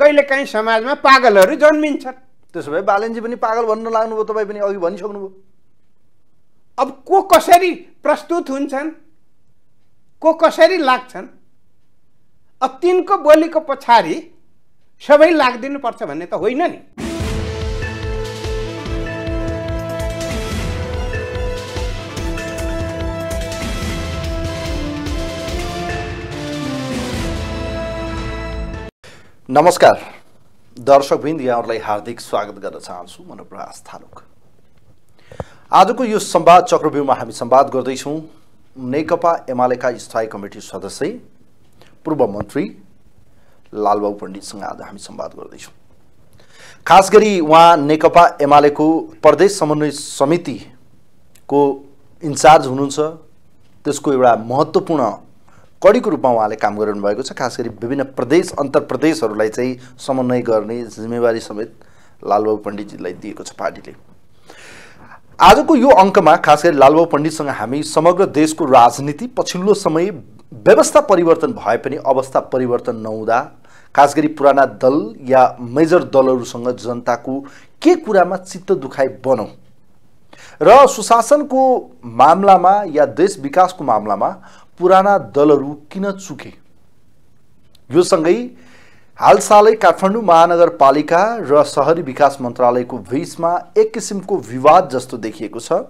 कहिलेकाहीँ समाजमा पागलहरू जन्मिन्छन् त्यसो भए बालनजी पनि पागल भन्न लाग्नुभयो तपाईँ पनि अघि भनिसक्नुभयो अब को कसरी प्रस्तुत हुन्छन् को कसरी लाग्छन् अब तिनको बोलीको पछाडि सबै लागिदिनुपर्छ भन्ने त होइन नि नमस्कार दर्शकवृन्द यहाँहरूलाई हार्दिक स्वागत गर्न चाहन्छु मनोप्रास थालुक आजको यो संवाद चक्रव्यूहमा हामी संवाद गर्दैछौँ नेकपा एमालेका स्थायी कमिटी सदस्य पूर्व मन्त्री लालबाबु पण्डितसँग आज हामी संवाद गर्दैछौँ खास गरी उहाँ नेकपा एमालेको प्रदेश समन्वय समितिको इन्चार्ज हुनुहुन्छ त्यसको एउटा महत्त्वपूर्ण कडीको रूपमा उहाँले काम गरिरहनु भएको छ खास गरी विभिन्न प्रदेश अन्तर प्रदेशहरूलाई चाहिँ समन्वय गर्ने जिम्मेवारी समेत लालबाबु पण्डितजीलाई दिएको छ पार्टीले आजको यो अङ्कमा खास गरी लालबाबु पण्डितसँग हामी समग्र देशको राजनीति पछिल्लो समय व्यवस्था परिवर्तन भए पनि अवस्था परिवर्तन नहुँदा खास गरी पुराना दल या मेजर दलहरूसँग जनताको के कुरामा चित्त दुखाइ बनाऊ र सुशासनको मामलामा या देश विकासको मामलामा पुराना दलहरू किन चुके यो सँगै हालसालै काठमाडौँ महानगरपालिका र सहरी विकास मन्त्रालयको बिचमा एक किसिमको विवाद जस्तो देखिएको छ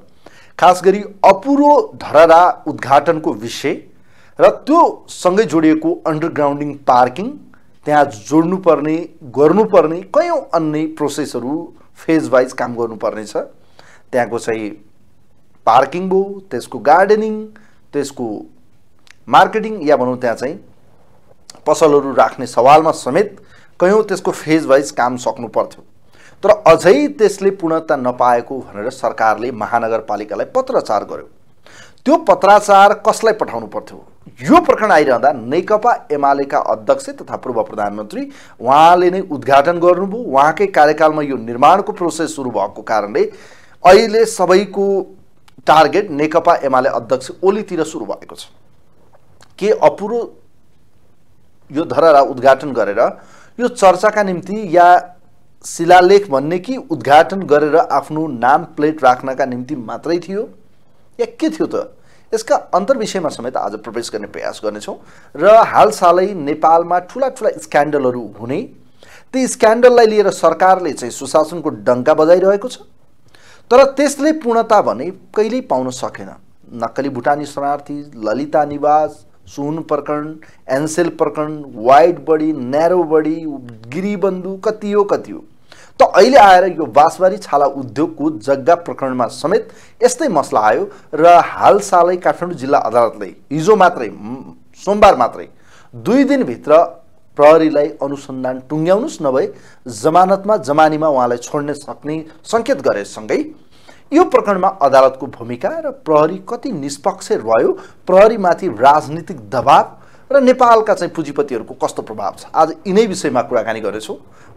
खास गरी अपुरो धरहरा उद्घाटनको विषय र त्यो सँगै जोडिएको अन्डरग्राउन्डिङ पार्किङ त्यहाँ जोड्नुपर्ने गर्नुपर्ने कयौँ अन्य प्रोसेसहरू फेज वाइज काम गर्नुपर्नेछ त्यहाँको चाहिँ पार्किङ भयो त्यसको गार्डनिङ त्यसको मार्केटिङ या भनौँ त्यहाँ चाहिँ पसलहरू राख्ने सवालमा समेत कयौँ त्यसको फेज वाइज काम सक्नु पर्थ्यो तर अझै त्यसले पूर्णता नपाएको भनेर सरकारले महानगरपालिकालाई पत्राचार गर्यो त्यो पत्राचार कसलाई पठाउनु पर्थ्यो यो प्रकरण आइरहँदा नेकपा एमालेका अध्यक्ष तथा पूर्व प्रधानमन्त्री उहाँले नै उद्घाटन गर्नुभयो उहाँकै कार्यकालमा यो निर्माणको प्रोसेस सुरु भएको कारणले अहिले सबैको टार्गेट नेकपा एमाले अध्यक्ष ओलीतिर सुरु भएको छ के अपुरो यो धरहरा उद्घाटन गरेर यो चर्चाका निम्ति या शिलालेख भन्ने कि उद्घाटन गरेर आफ्नो नाम प्लेट राख्नका निम्ति मात्रै थियो या के थियो त यसका अन्तर्विषयमा समेत आज प्रवेश गर्ने प्रयास गर्नेछौँ र हालसालै नेपालमा ठुला ठुला स्क्यान्डलहरू हुने ती स्क्यान्डललाई लिएर सरकारले चाहिँ सुशासनको डङ्का बजाइरहेको छ तर त्यसले पूर्णता भने कहिल्यै पाउन सकेन नक्कली भुटानी शरणार्थी ललिता निवास सुन प्रकरण एन्सेल प्रकरण wide body narrow body Giribandhu कति हो कति हो त अहिले आएर यो बाँसबारी छाला उद्योगको जग्गा प्रकरणमा समेत यस्तै मसला आयो र हालसालै काठमाडौँ जिल्ला अदालतले हिजो मात्रै सोमबार मात्रै दुई दिनभित्र प्रहरीलाई अनुसन्धान टुङ्ग्याउनुहोस् नभए जमानतमा जमानीमा उहाँलाई छोड्न सक्ने सङ्केत गरेसँगै यो प्रकरणमा अदालतको भूमिका र प्रहरी कति निष्पक्ष रह्यो प्रहरीमाथि राजनीतिक दबाव र नेपालका चाहिँ पुँजीपतिहरूको कस्तो प्रभाव छ आज यिनै विषयमा कुराकानी गर्नेछु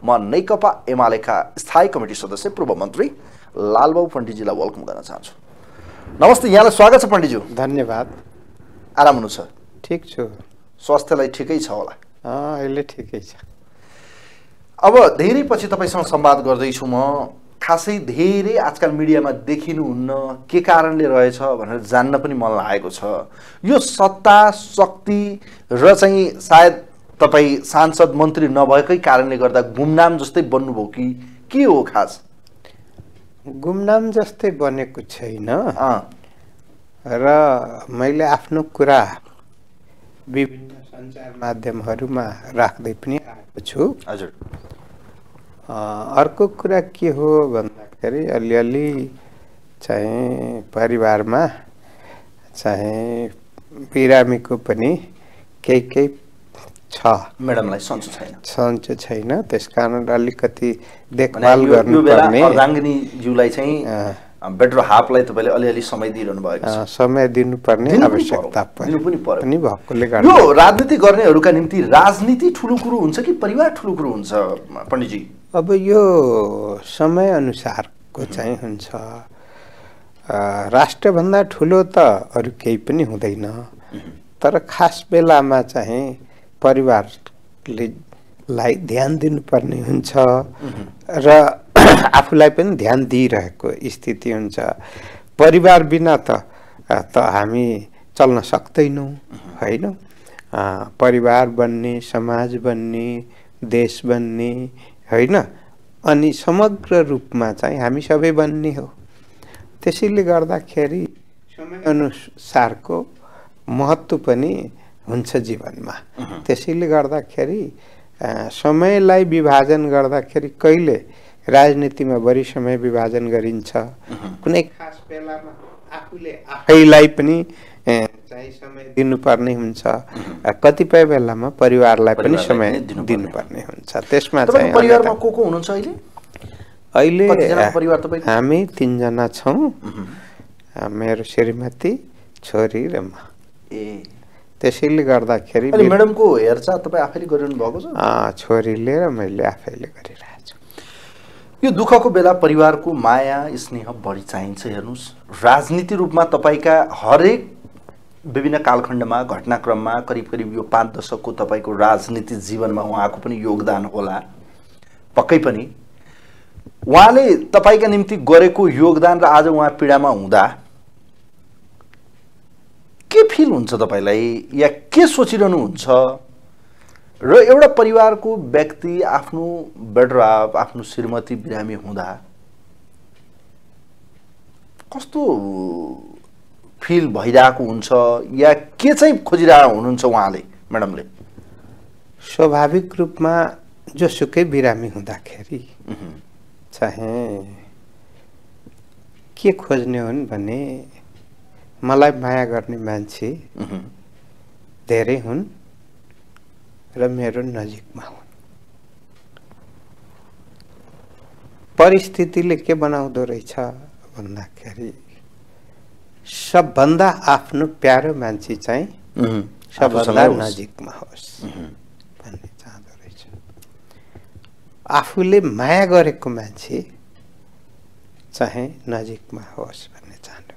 म नेकपा एमालेका स्थायी कमिटी सदस्य पूर्व मन्त्री लालबाबु पण्डितजीलाई वेलकम गर्न चाहन्छु नमस्ते यहाँलाई स्वागत छ पण्डितज्यू धन्यवाद आराम हुनु छ ठिक छु स्वास्थ्यलाई ठिकै छ होला अहिले ठिकै छ अब धेरै पछि तपाईँसँग संवाद गर्दैछु म खासै धेरै आजकल मिडियामा देखिनुहुन्न के कारणले रहेछ भनेर जान्न पनि मन लागेको छ यो सत्ता शक्ति र चाहिँ सायद तपाईँ सांसद मन्त्री नभएकै कारणले गर्दा गुमनाम जस्तै बन्नुभयो कि के हो खास गुमनाम जस्तै बनेको छैन र मैले आफ्नो कुरा विभिन्न सञ्चार माध्यमहरूमा राख्दै पनि आएको छु हजुर अर्को कुरा के हो भन्दाखेरि अलिअलि चाहिँ परिवारमा चाहिँ बिरामीको पनि केही केही छ म्याडमलाई सन्चो छैन सन्चो छैन त्यस कारण अलिकति देखभाल गर्नुपर्ने अर्धाङ्गिनीज्यूलाई चाहिँ बेटर हाफलाई तपाईँले अलिअलि समय दिइरहनु भएको समय दिनुपर्ने आवश्यकता पनि भएकोले गर्दा यो राजनीति गर्नेहरूका निम्ति राजनीति ठुलो कुरो हुन्छ कि परिवार ठुलो कुरो हुन्छ पण्डितजी अब यो समयअनुसारको चाहिँ हुन्छ राष्ट्रभन्दा ठुलो त अरू केही पनि हुँदैन तर खास बेलामा चाहिँ परिवारले लाई ध्यान दिनुपर्ने हुन्छ र आफूलाई पनि ध्यान दिइरहेको स्थिति हुन्छ परिवार बिना त त हामी चल्न सक्दैनौँ होइन परिवार बन्ने समाज बन्ने देश बन्ने होइन अनि समग्र रूपमा चाहिँ हामी सबै बन्ने हो त्यसैले गर्दाखेरि समयअनुसारको महत्त्व पनि हुन्छ जीवनमा त्यसैले गर्दाखेरि समयलाई विभाजन गर्दाखेरि कहिले राजनीतिमा बढी समय विभाजन गरिन्छ कुनै खास बेलामा आफूले आफैलाई पनि चाहिँ समय दिनुपर्ने हुन्छ कतिपय बेलामा परिवारलाई पनि समय दिनुपर्ने हुन्छ त्यसमा चाहिँ परिवारमा को को हुनुहुन्छ अहिले अहिले परिवार हामी तिनजना छौँ मेरो श्रीमती छोरी र म ए त्यसैले गर्दाखेरि म्याडमको हेरचाह तपाईँ आफैले गरिरहनु भएको छ छोरीले र मैले आफैले गरिरहेको छु यो दुःखको बेला परिवारको माया स्नेह बढी चाहिन्छ हेर्नुहोस् राजनीति रूपमा तपाईँका हरेक विभिन्न कालखण्डमा घटनाक्रममा करिब करिब यो पाँच दशकको तपाईँको राजनीतिक जीवनमा उहाँको पनि योगदान होला पक्कै पनि उहाँले तपाईँका निम्ति गरेको योगदान र आज उहाँ पीडामा हुँदा के फिल हुन्छ तपाईँलाई या के सोचिरहनुहुन्छ र एउटा परिवारको व्यक्ति आफ्नो बेडराब आफ्नो श्रीमती बिरामी हुँदा कस्तो फिल भइरहेको हुन्छ या के चाहिँ खोजिरहेको हुनुहुन्छ उहाँले म्याडमले स्वाभाविक रूपमा जोसुकै बिरामी हुँदाखेरि चाहे के खोज्ने हुन् भने मलाई माया गर्ने मान्छे धेरै हुन् र मेरो नजिकमा हुन् परिस्थितिले के बनाउँदो रहेछ भन्दाखेरि सबभन्दा आफ्नो प्यारो मान्छे चाहिँ सबभन्दा नजिकमा होस् भन्ने चाहँदो रहेछ आफूले माया गरेको मान्छे चाहिँ नजिकमा होस् भन्ने चाहँदो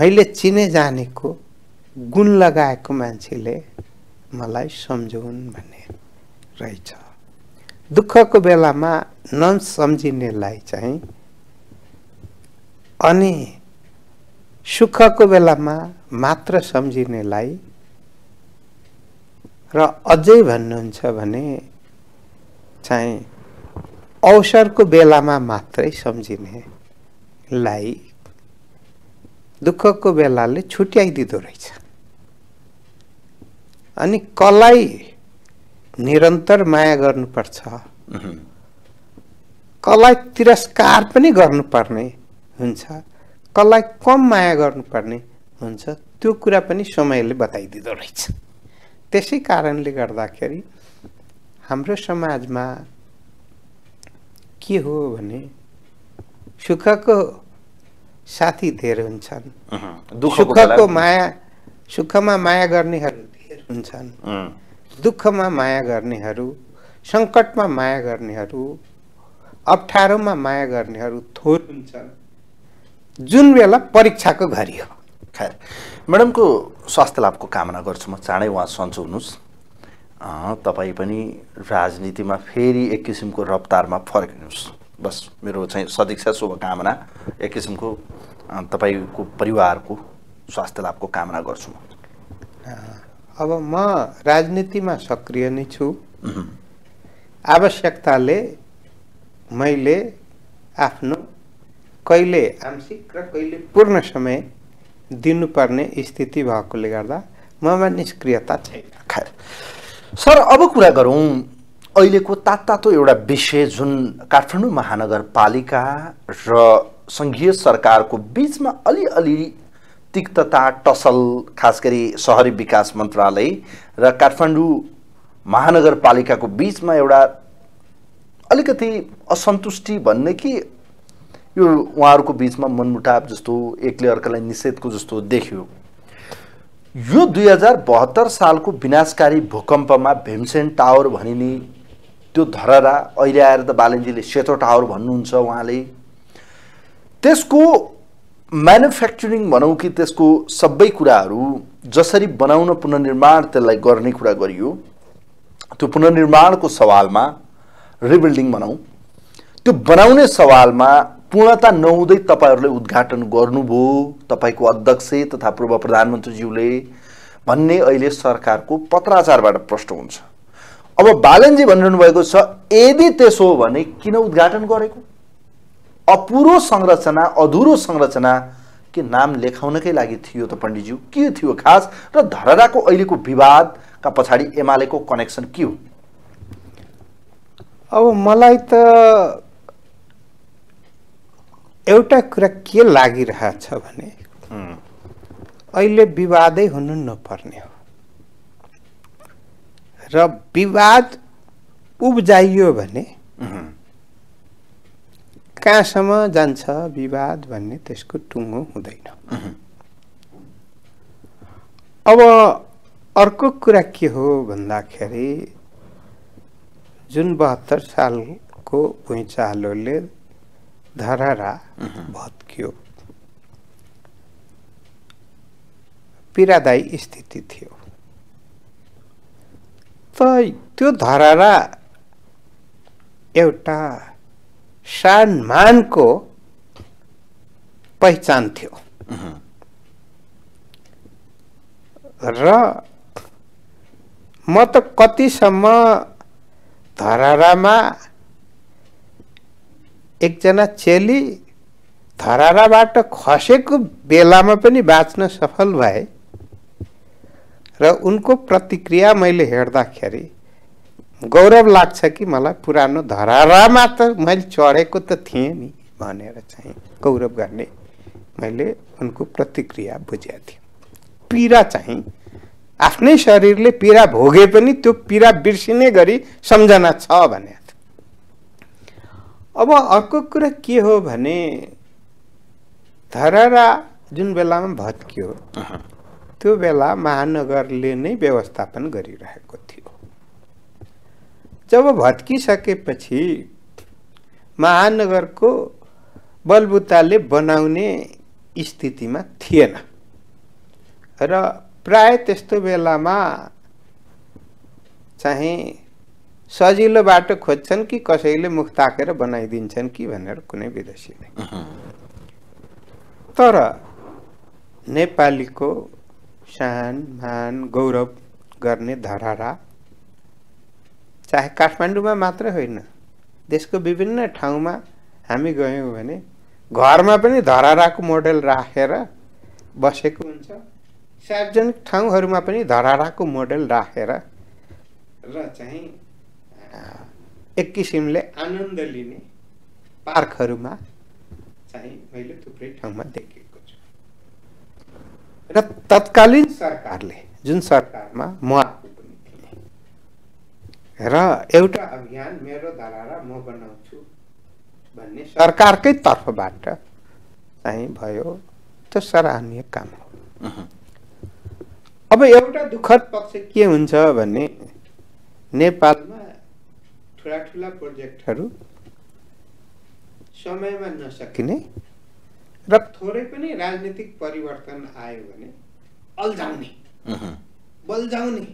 मैले चिने जानेको गुण लगाएको मान्छेले मलाई सम्झौन् भन्ने रहेछ दुःखको बेलामा नसम्झिनेलाई चाहिँ अनि सुखको बेलामा मात्र सम्झिनेलाई र अझै भन्नुहुन्छ भने चाहिँ अवसरको बेलामा मात्रै सम्झिनेलाई दुःखको बेलाले छुट्याइदिँदो रहेछ अनि कलाई निरन्तर माया गर्नुपर्छ कलाई तिरस्कार पनि गर्नुपर्ने हुन्छ कसलाई कम माया गर्नुपर्ने हुन्छ त्यो कुरा पनि समयले बताइदिँदो रहेछ त्यसै कारणले गर्दाखेरि हाम्रो समाजमा के हो भने सुखको साथी धेरै हुन्छन् सुखको माया सुखमा माया गर्नेहरू धेरै हुन्छन् दुःखमा माया गर्नेहरू सङ्कटमा माया गर्नेहरू अप्ठ्यारोमा माया गर्नेहरू थोर हुन्छन् जुन बेला परीक्षाको घरि हो खैर म्याडमको स्वास्थ्य लाभको कामना गर्छु म चाँडै उहाँ सन्चो हुनुहोस् तपाईँ पनि राजनीतिमा फेरि एक किसिमको रफ्तारमा फर्किनुहोस् बस मेरो चाहिँ सदिक्षा शुभकामना एक किसिमको तपाईँको परिवारको स्वास्थ्य लाभको कामना गर्छु म अब म राजनीतिमा सक्रिय नै छु आवश्यकताले मैले आफ्नो कहिले आंशिक र कहिले पूर्ण समय दिनुपर्ने स्थिति भएकोले गर्दा ममा निष्क्रियता छैन खैर सर अब कुरा गरौँ अहिलेको तात्तातो एउटा विषय जुन काठमाडौँ महानगरपालिका र सङ्घीय सरकारको बिचमा अलिअलि तिक्तता टसल खास गरी सहरी विकास मन्त्रालय र काठमाडौँ महानगरपालिकाको बिचमा एउटा अलिकति असन्तुष्टि भन्ने कि यो उहाँहरूको बिचमा मनमुटाव जस्तो एकले अर्कालाई निषेधको जस्तो देखियो यो दुई हजार बहत्तर सालको विनाशकारी भूकम्पमा भीमसेन टावर भनिने त्यो धरहरा अहिले आएर त बालेन्जीले सेतो टावर भन्नुहुन्छ उहाँले त्यसको म्यानुफ्याक्चरिङ भनौँ कि त्यसको सबै कुराहरू जसरी बनाउन पुननिर्माण त्यसलाई गर्ने कुरा गरियो त्यो पुनर्निर्माणको सवालमा रिबिल्डिङ बनाऊ त्यो बनाउने सवालमा पूर्णता नहुँदै तपाईँहरूले उद्घाटन गर्नुभयो तपाईँको अध्यक्ष तथा पूर्व प्रधानमन्त्रीज्यूले भन्ने अहिले सरकारको पत्राचारबाट प्रश्न हुन्छ अब बालनजी भनिरहनु भएको छ यदि त्यसो हो भने किन उद्घाटन गरेको अपुरो संरचना अधुरो संरचना के नाम लेखाउनकै लागि थियो त पण्डितज्यू के थियो खास र धरहराको अहिलेको विवादका पछाडि एमालेको कनेक्सन के हो अब मलाई त एउटा कुरा के लागिरहेछ भने अहिले विवादै हुनु नपर्ने हो र विवाद उब्जाइयो भने कहाँसम्म जान्छ विवाद भन्ने त्यसको टुङ्गो हुँदैन अब अर्को कुरा के हो भन्दाखेरि जुन बहत्तर सालको भुइँचालोले धरहरा भत्कियो पीडादायी स्थिति थियो त त्यो धरहरा एउटा सानमानको पहिचान थियो र म त कतिसम्म धरहरामा एकजना चेली धराराबाट खसेको बेलामा पनि बाँच्न सफल भए र उनको प्रतिक्रिया मैले हेर्दाखेरि गौरव लाग्छ कि मलाई पुरानो धरारामा त मैले चढेको त थिएँ नि भनेर चाहिँ गौरव गर्ने मैले उनको प्रतिक्रिया बुझेको थिएँ पीडा चाहिँ आफ्नै शरीरले पीडा भोगे पनि त्यो पीडा बिर्सिने गरी सम्झना छ भने अब अकुकुर के होने धरारा जो बेला में भत्को तो बेला ने ना व्यवस्थापन थियो जब को बलबुता ने बनाने स्थिति में थे प्राय बेला में चाहे सजिलो बाटो खोज्छन् कि कसैले मुख ताकेर बनाइदिन्छन् कि भनेर कुनै विदेशीले तर नेपालीको सान मान गौरव गर्ने धरहरा चाहे काठमाडौँमा मात्रै होइन देशको विभिन्न ठाउँमा हामी गयौँ भने घरमा पनि धराराको मोडल राखेर बसेको हुन्छ सार्वजनिक ठाउँहरूमा पनि धराराको मोडल राखेर र चाहिँ एक किसिमले आनन्द लिने पार्कहरूमा चाहिँ मैले थुप्रै ठाउँमा देखेको छु र तत्कालीन सरकारले जुन सरकारमा म आफू पनि थिएँ र एउटा अभियान मेरो धारा म बनाउँछु भन्ने सरकारकै तर्फबाट चाहिँ भयो त्यो सराहनीय काम हो अब एउटा दुःखद पक्ष के हुन्छ भने नेपालमा ठुला ठुला प्रोजेक्टहरू समयमा नसकिने र थोरै पनि राजनीतिक परिवर्तन आयो भने अल्झाउने बल्झाउने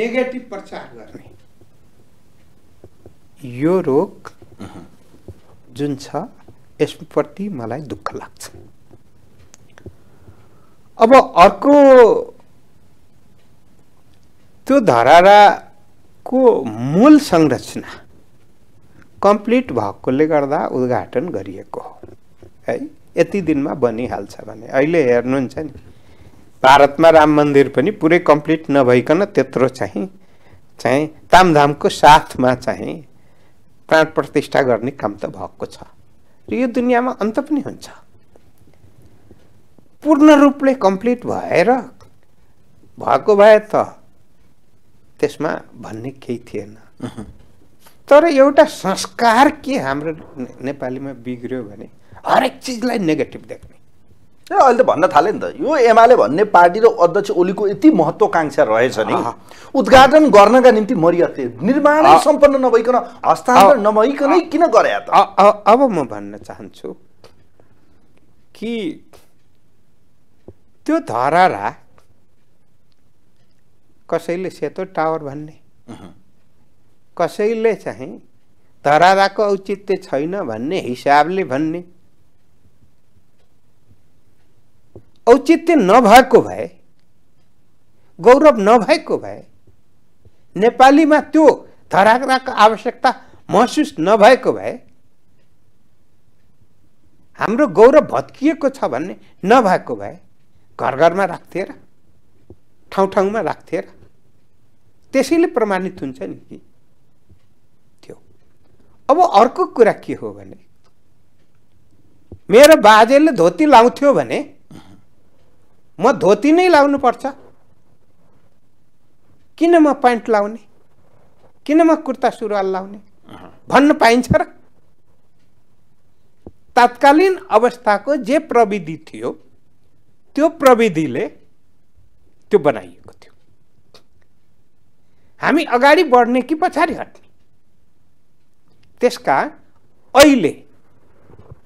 नेगेटिभ प्रचार गर्ने यो रोग जुन छ यसप्रति मलाई दुःख लाग्छ अब अर्को त्यो धरारा को मूल संरचना कंप्लीट भाग गर्दा उद्घाटन गरिएको दिन में बनी हाल बनिहाल्छ भने अहिले हेर्नुहुन्छ नि पूरे राम नईकन तेत्रो चाह कम्प्लिट तामधाम को साथ में चाह प्राण प्रतिष्ठा करने काम तो भक्त छ दुनिया में अंत अन्त हो पूर्ण रूप से कंप्लीट भर भाग त्यसमा भन्ने केही थिएन तर एउटा संस्कार के हाम्रो नेपालीमा बिग्रियो भने हरेक चिजलाई नेगेटिभ देख्ने ए अहिले त भन्न थाल्यो नि त यो एमाले भन्ने पार्टी र अध्यक्ष ओलीको यति महत्त्वकाङ्क्षा रहेछ नि उद्घाटन गर्नका निम्ति मरियादले निर्माण सम्पन्न नभइकन हस्तान्तरण नभइकनै किन गरे त अब म भन्न चाहन्छु कि त्यो धरारा कसैले सेतो टावर भन्ने कसैले चाहिँ धरादाको औचित्य छैन भन्ने हिसाबले भन्ने औचित्य नभएको भए गौरव नभएको भए नेपालीमा त्यो धराको आवश्यकता महसुस नभएको भए हाम्रो गौरव भत्किएको छ भन्ने नभएको भए घर घरमा राख्थे र ठाउँ ठाउँमा राख्थे र त्यसैले प्रमाणित हुन्छ नि कि त्यो अब अर्को कुरा के हो भने मेरो बाजेले धोती लाउँथ्यो भने म धोती नै लाउनु पर्छ किन म प्यान्ट लाउने किन म कुर्ता सुरुवाल लाउने भन्न पाइन्छ र तात्कालीन अवस्थाको जे प्रविधि थियो त्यो प्रविधिले त्यो बनाइएको थियो हामी अगाडि बढ्ने कि पछाडि हट्ने त्यसका अहिले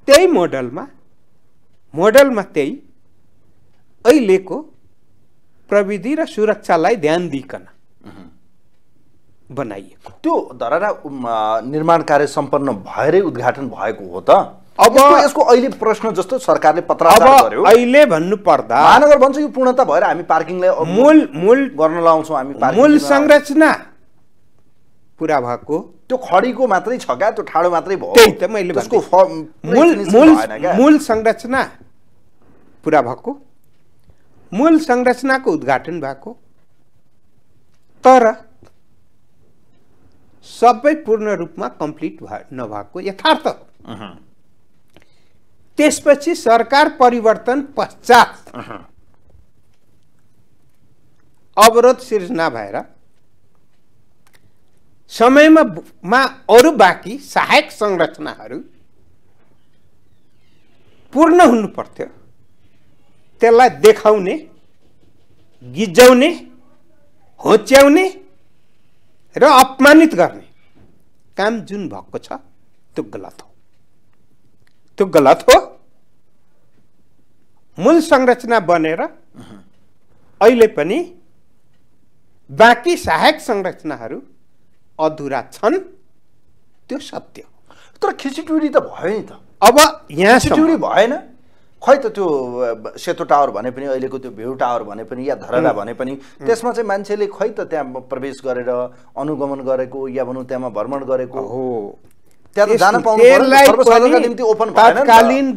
त्यही मोडलमा मोडलमा त्यही अहिलेको प्रविधि र सुरक्षालाई ध्यान दिइकन बनाइएको त्यो धरहरा निर्माण कार्य सम्पन्न भएरै उद्घाटन भएको हो त अब यसको अहिले प्रश्न जस्तो सरकारले पत्र गर्यो अहिले भन्नु पर्दा महानगर भन्छ यो पूर्णता भएर हामी पार्किङलाई मूल मूल गर्न लाउँछौँ हामी मूल संरचना पुरा भएको त्यो खडीको मात्रै छ क्या त्यो ठाडो मात्रै भयो त मैले मूल मूल संरचना पुरा भएको मूल संरचनाको उद्घाटन भएको तर सबै पूर्ण रूपमा कम्प्लिट भए नभएको यथार्थ त्यसपछि सरकार परिवर्तन पश्चात अवरोध सिर्जना भएर समयमा मा अरू बाँकी सहायक संरचनाहरू पूर्ण हुनु पर्थ्यो त्यसलाई देखाउने गिजाउने होच्याउने र अपमानित गर्ने काम जुन भएको छ त्यो गलत हो त्यो गलत हो मूल संरचना बनेर अहिले पनि बाँकी सहायक संरचनाहरू अधुरा छन् त्यो सत्य हो तर खिचिटुरी त भयो नि त अब यहाँ खिचिटुरी भएन खै त त्यो सेतो टावर भने पनि अहिलेको त्यो भ्यू टावर भने पनि या धरना भने पनि त्यसमा चाहिँ मान्छेले खै त त्यहाँ प्रवेश गरेर अनुगमन गरेको या भनौँ त्यहाँमा भ्रमण गरेको हो तत्कालीन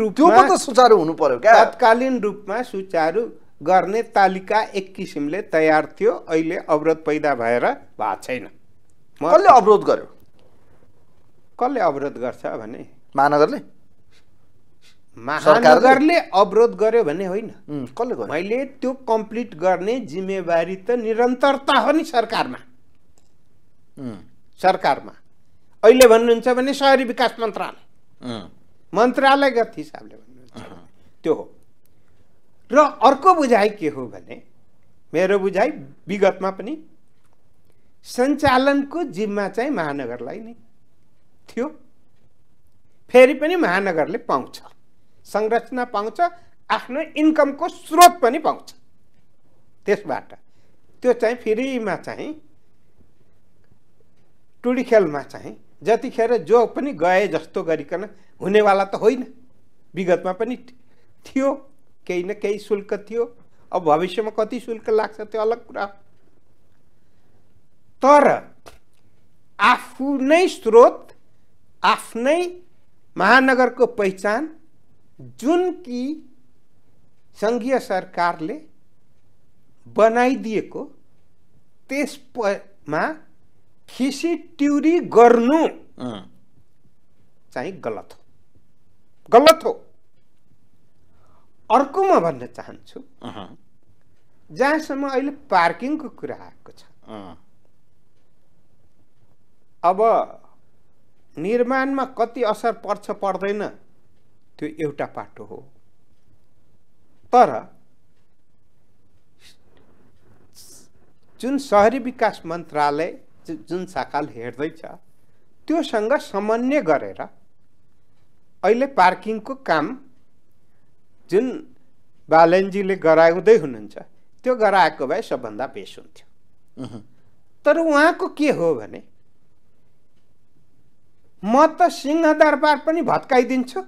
रूप में सुचारू करने तालिका एक किसिमले तयार थियो अहिले अवरोध पैदा भएर भएको कसले अवरोध गर्यो कसले अवरोध गर्छ भने महानगरले महानगरले अवरोध गर्यो भने होइन कसले गर्यो जिम्मेवारी तो निरंतरता हो नि सरकारमा सरकारमा अहिले भन्नुहुन्छ भने सहरी विकास मन्त्रालय मन्त्रालयगत हिसाबले भन्नुहुन्छ त्यो हो र अर्को बुझाइ के हो भने मेरो बुझाइ विगतमा पनि सञ्चालनको जिम्मा चाहिँ महानगरलाई नै थियो फेरि पनि महानगरले पाउँछ संरचना पाउँछ आफ्नो इन्कमको स्रोत पनि पाउँछ त्यसबाट त्यो चाहिँ फेरिमा चाहिँ टुडी चाहिँ जतिखेर जो पनि गए जस्तो गरिकन हुनेवाला त होइन विगतमा पनि थियो केही न केही शुल्क थियो अब भविष्यमा कति शुल्क लाग्छ त्यो अलग कुरा तर आफू नै स्रोत आफ्नै महानगरको पहिचान जुन कि सङ्घीय सरकारले बनाइदिएको त्यसमा ट्युरी गर्नु चाहिँ गलत हो गलत हो अर्को म भन्न चाहन्छु जहाँसम्म अहिले पार्किङको कुरा आएको छ अब निर्माणमा कति असर पर्छ पर्दैन त्यो एउटा पाटो हो तर जुन सहरी विकास मन्त्रालय जुन चाकाल हेर्दैछ त्योसँग समन्वय गरेर अहिले पार्किङको काम जुन बालनजीले गराउँदै हुनुहुन्छ त्यो गराएको भए सबभन्दा बेस हुन्थ्यो तर उहाँको के हो भने म त सिंहदरबार पनि भत्काइदिन्छु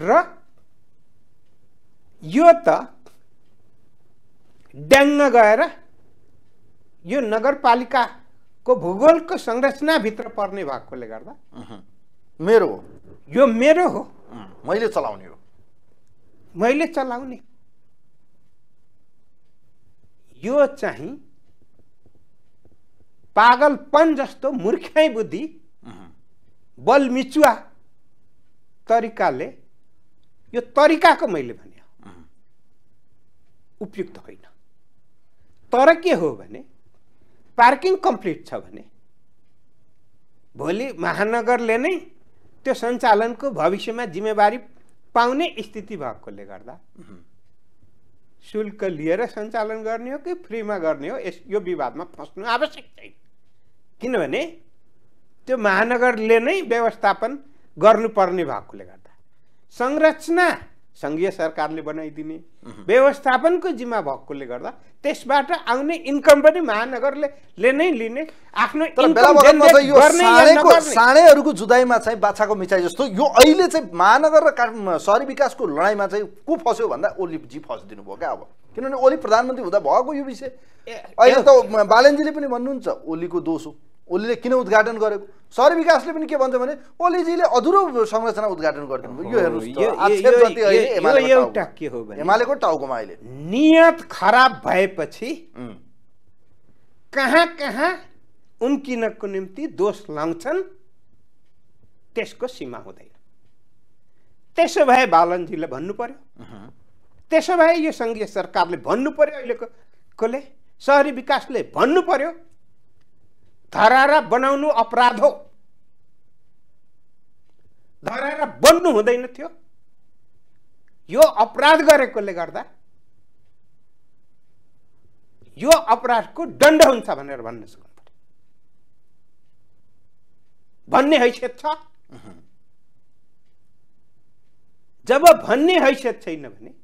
र यो त ड्याङ्ग गएर यो नगरपालिकाको भूगोलको संरचनाभित्र पर्ने भएकोले गर्दा मेरो हो यो मेरो हो मैले चलाउने हो मैले चलाउने यो चाहिँ पागलपन जस्तो मूर्ख्याइ बुद्धि बलमिचुवा तरिकाले यो तरिकाको मैले भने उपयुक्त होइन तर के हो भने पार्किङ कम्प्लिट छ भने भोलि महानगरले नै त्यो सञ्चालनको भविष्यमा जिम्मेवारी पाउने स्थिति भएकोले गर्दा शुल्क लिएर सञ्चालन गर्ने हो कि फ्रीमा गर्ने हो यस यो विवादमा फस्नु आवश्यक छैन किनभने त्यो महानगरले नै व्यवस्थापन गर्नुपर्ने भएकोले गर्दा संरचना सङ्घीय सरकारले बनाइदिने व्यवस्थापनको जिम्मा भएकोले गर्दा त्यसबाट आउने इन्कम पनि महानगरले ले नै लिने आफ्नो साँडेहरूको जुदाइमा चाहिँ बाछाको मिचाइ जस्तो यो अहिले चाहिँ महानगर र सहरी विकासको लडाइँमा चाहिँ को फस्यो भन्दा ओलीजी फसिदिनु भयो क्या अब किनभने ओली प्रधानमन्त्री हुँदा भएको यो विषय अहिले त बालेन्जीले पनि भन्नुहुन्छ ओलीको दोष हो ओलीले किन उद्घाटन गरेको सहरी विकासले पनि के भन्छ भने ओलीजीले अधुरो संरचना उद्घाटन गरिदिनु यो हेर्नुहोस् टाउकोमा अहिले नियत खराब भएपछि कहाँ कहाँ उम्किनको निम्ति दोष लाउँछन् त्यसको सीमा हुँदैन त्यसो भए बालनजीले भन्नु पर्यो त्यसो भए यो सङ्घीय सरकारले भन्नु पर्यो अहिलेको कोले सहरी विकासले भन्नु पर्यो धरारा बनाउनु अपराध हो धरारा बन्नु हुँदैन थियो यो अपराध गरेकोले गर्दा यो अपराधको दण्ड हुन्छ भनेर भन्न सक्नु भन्ने हैसियत छ जब भन्ने हैसियत छैन भने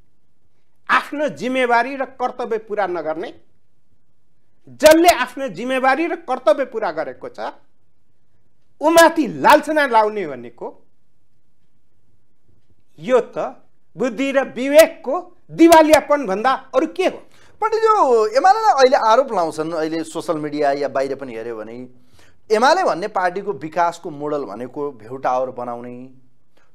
आफ्नो जिम्मेवारी र कर्तव्य पुरा नगर्ने जसले आफ्नो जिम्मेवारी र कर्तव्य पुरा गरेको छ उमाथि लालसना लाउने भनेको यो त बुद्धि र विवेकको दिवालियापन भन्दा अरू के हो पण्डित यो एमाले अहिले आरोप लाउँछन् अहिले सोसल मिडिया या बाहिर पनि हेऱ्यो भने एमाले भन्ने पार्टीको विकासको मोडल भनेको भ्यू टावर बनाउने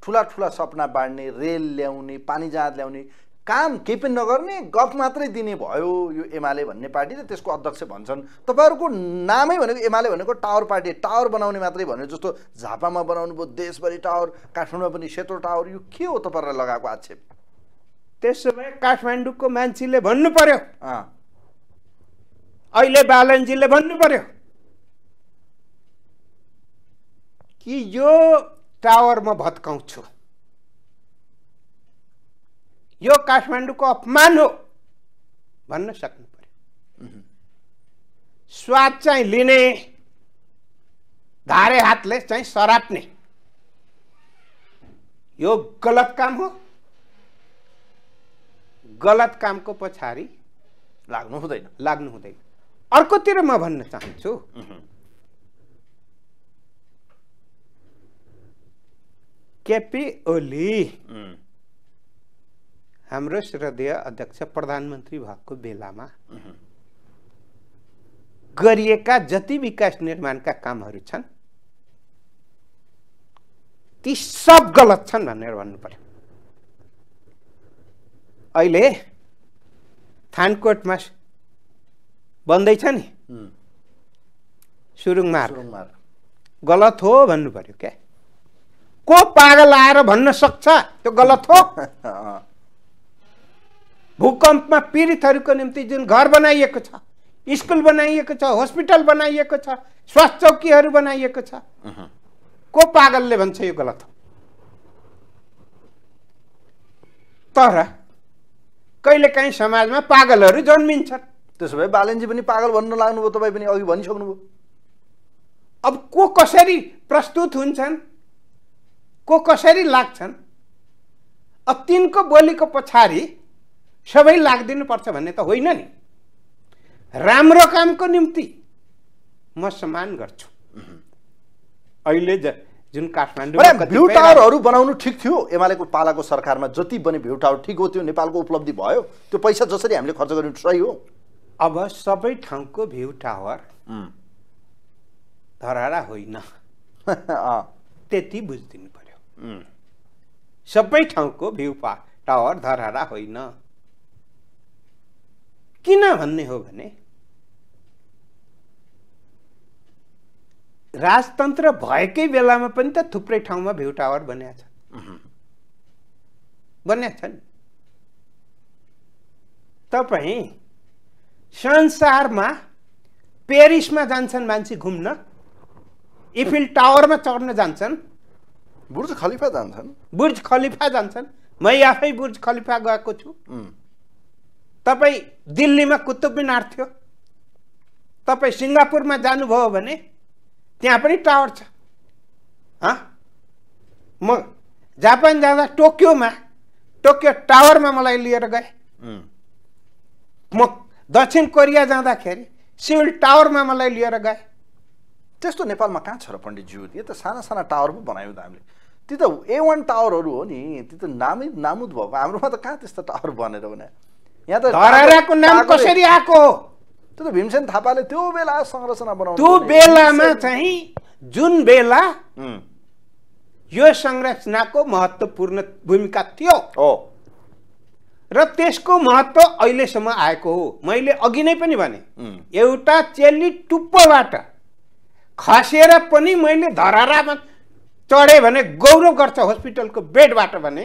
ठुला ठुला सपना बाँड्ने रेल ल्याउने पानी जहाज ल्याउने काम केही पनि नगर्ने गफ मात्रै दिने भयो यो एमाले भन्ने पार्टी र त्यसको अध्यक्ष भन्छन् तपाईँहरूको नामै भनेको एमाले भनेको टावर पार्टी टावर बनाउने मात्रै भन्यो जस्तो झापामा बनाउनु भयो देशभरि टावर काठमाडौँमा पनि सेतो टावर यो के हो तपाईँहरूलाई लगाएको आक्षेप त्यसो भए काठमाडौँको मान्छेले भन्नु पर्यो अहिले बालनजीले भन्नु पर्यो कि यो टावरमा भत्काउँछु यो काठमाडौँको अपमान हो भन्न सक्नु पर्यो स्वाद चाहिँ लिने धारे हातले चाहिँ सराप्ने यो गलत काम हो गलत कामको पछाडि लाग्नु हुँदैन लाग्नु हुँदैन अर्कोतिर म भन्न चाहन्छु केपी ओली हाम्रो श्रद्धेय अध्यक्ष प्रधानमन्त्री भएको बेलामा गरिएका जति विकास निर्माणका कामहरू छन् ती सब गलत छन् भनेर भन्नु पर्यो अहिले थानकोटमा बन्दैछ नि सुरुङमा गलत हो भन्नु पर्यो क्या को पागल आएर भन्न सक्छ त्यो गलत हो भूकम्पमा पीडितहरूको निम्ति जुन घर बनाइएको छ स्कुल बनाइएको छ हस्पिटल बनाइएको छ स्वास्थ्य चौकीहरू बनाइएको छ को पागलले भन्छ यो गलत हो तर कहिलेकाहीँ समाजमा पागलहरू जन्मिन्छन् त्यसो भए बालनजी पनि पागल भन्न लाग्नुभयो तपाईँ पनि अघि भनिसक्नुभयो अब को कसरी प्रस्तुत हुन्छन् को कसरी लाग्छन् अब तिनको बोलीको पछाडि सबै पर्छ भन्ने त होइन नि राम्रो कामको निम्ति म सम्मान गर्छु अहिले जुन काठमाडौँ भ्यू टावरहरू बनाउनु ठिक थियो एमालेको पालाको सरकारमा जति पनि भ्यू टावर ठिक हो त्यो नेपालको उपलब्धि भयो त्यो पैसा जसरी हामीले खर्च गर्नु सही हो अब सबै ठाउँको भ्यू टावर धरारा होइन त्यति बुझिदिनु पर्यो सबै ठाउँको भ्यू टावर धरारा होइन किन भन्ने हो भने राजतन्त्र भएकै बेलामा पनि त थुप्रै ठाउँमा भ्यू टावर बनिएको छ बनिएको छ नि तपाईँ संसारमा पेरिसमा जान्छन् मान्छे घुम्न इफिल टावरमा चढ्न जान्छन् बुर्ज खलिफा जान्छन् बुर्ज खलिफा जान्छन् मै आफै बुर्ज खलिफा गएको छु तपाईँ दिल्लीमा कुतुब मिनार थियो तपाईँ सिङ्गापुरमा जानुभयो भने त्यहाँ पनि टावर छ म जापान जाँदा टोकियोमा टोकियो टावरमा मलाई लिएर गएँ म दक्षिण कोरिया जाँदाखेरि सिभिल टावरमा मलाई लिएर गएँ त्यस्तो नेपालमा कहाँ छ र पण्डितज्यू यो त साना साना टावर पो बनायौँ त हामीले त्यो त ए वान टावरहरू हो नि त्यो त नामै नामुद भयो हाम्रोमा त कहाँ त्यस्तो टावर बनेर भने यहाँ त धरहराको नाम कसरी आएको त्यो त भीमसेन थापाले त्यो बेला संरचना बनाउनु त्यो बेलामा चाहिँ जुन बेला यो संरचनाको महत्त्वपूर्ण भूमिका थियो हो र त्यसको महत्त्व अहिलेसम्म आएको हो मैले अघि नै पनि भने एउटा चेली टुप्पोबाट खसेर पनि मैले धरारामा चढेँ भने गौरव गर्छ हस्पिटलको बेडबाट भने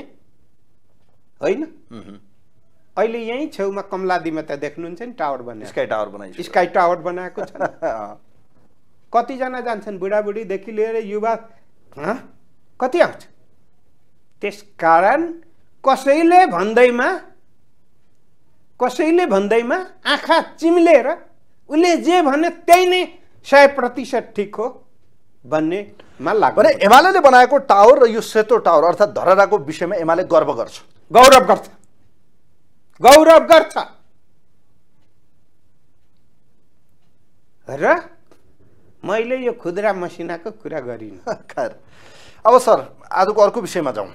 होइन अहिले यहीँ छेउमा कमलादीमा त देख्नुहुन्छ नि टावर बना स्काई टावर बनाइ स्काई टावर बनाएको छ कतिजना जान्छन् बुढाबुढीदेखि लिएर युवा कति आउँछ त्यस कारण कसैले भन्दैमा कसैले भन्दैमा आँखा चिम्लेर उसले जे भन्यो त्यही नै सय प्रतिशत ठिक हो भन्ने लाग्छ भने एमाले बनाएको टावर र यो सेतो टावर अर्थात् धरहराको विषयमा एमाले गर्व गर्छ गौरव गर्छ गौरव गर्छ र मैले यो खुद्रा मसिनाको कुरा गरिनँ अब सर आजको अर्को विषयमा जाउँ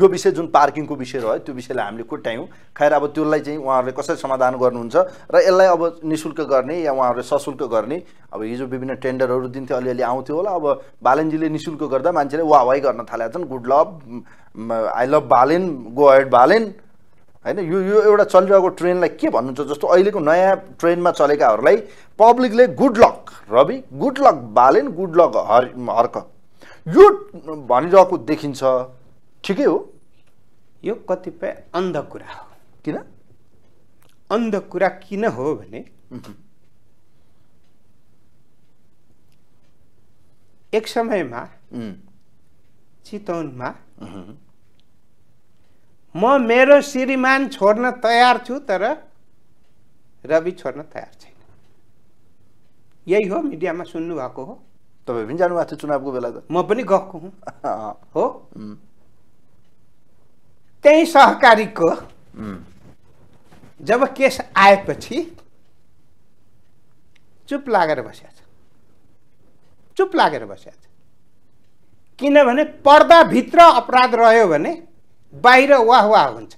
यो विषय जुन पार्किङको विषय रह्यो त्यो विषयलाई हामीले कुट्यायौँ खैर अब त्यसलाई चाहिँ उहाँहरूले कसरी समाधान गर्नुहुन्छ र यसलाई अब निशुल्क गर्ने या उहाँहरूले सशुल्क गर्ने अब हिजो विभिन्न टेन्डरहरू दिन्थ्यो अलिअलि आउँथ्यो होला अब बालेनजीले निशुल्क गर्दा मान्छेले वा वाइ गर्न थालेका good love I love Balen go एड बालेन होइन यो यो एउटा चलिरहेको ट्रेनलाई के भन्नुहुन्छ जस्तो अहिलेको नयाँ ट्रेनमा चलेकाहरूलाई पब्लिकले good luck Rabi good luck Balen good luck हर हर्क यो भनिरहेको देखिन्छ ठिकै हो यो कतिपय अन्ध कुरा हो किन अन्ध कुरा किन हो भने एक समयमा चितवनमा म मेरो श्रीमान छोड्न तयार छु तर रवि छोड्न तयार छैन यही हो मिडियामा सुन्नुभएको हो तपाईँ पनि जानुभएको थियो चुनावको बेला त म पनि गएको हुँ हो त्यही सहकारीको जब केस आएपछि चुप लागेर बसेको छ चुप लागेर बसेको छ किनभने पर्दाभित्र अपराध रह्यो भने बाहिर वाह वाह हुन्छ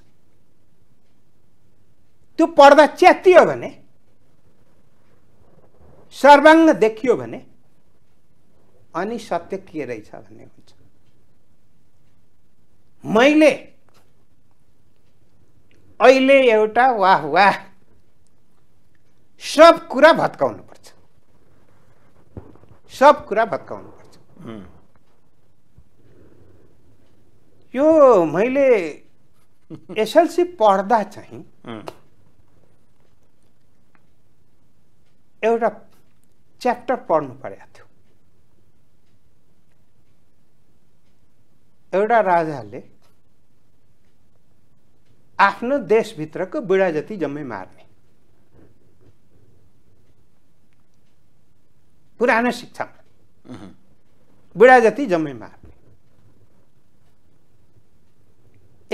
त्यो पर्दा च्यातियो भने सर्वाङ्ग देखियो भने अनि सत्य के रहेछ भन्ने हुन्छ मैले अहिले एउटा वाह वाह सब कुरा पर्छ सब कुरा पर्छ यो मैले एसएलसी पढ्दा चाहिँ एउटा च्याप्टर पढ्नु परेको थियो एउटा राजाले आफ्नो देशभित्रको बुढा जति जम्मै मार्ने पुरानो शिक्षा बुढा जति जम्मै मार्ने